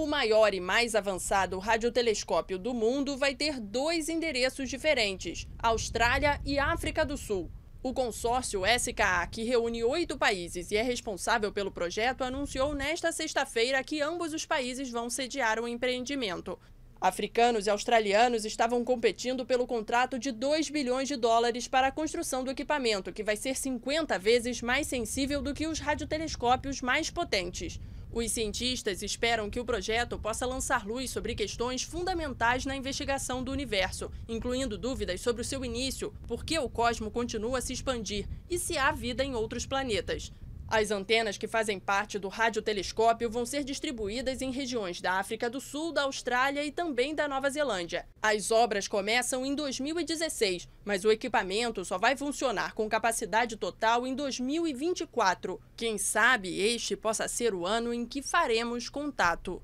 O maior e mais avançado radiotelescópio do mundo vai ter dois endereços diferentes: Austrália e África do Sul. O consórcio SKA, que reúne oito países e é responsável pelo projeto, anunciou nesta sexta-feira que ambos os países vão sediar o um empreendimento. Africanos e australianos estavam competindo pelo contrato de 2 bilhões de dólares para a construção do equipamento, que vai ser 50 vezes mais sensível do que os radiotelescópios mais potentes. Os cientistas esperam que o projeto possa lançar luz sobre questões fundamentais na investigação do universo, incluindo dúvidas sobre o seu início, por que o cosmo continua a se expandir e se há vida em outros planetas. As antenas que fazem parte do radiotelescópio vão ser distribuídas em regiões da África do Sul, da Austrália e também da Nova Zelândia. As obras começam em 2016, mas o equipamento só vai funcionar com capacidade total em 2024. Quem sabe este possa ser o ano em que faremos contato.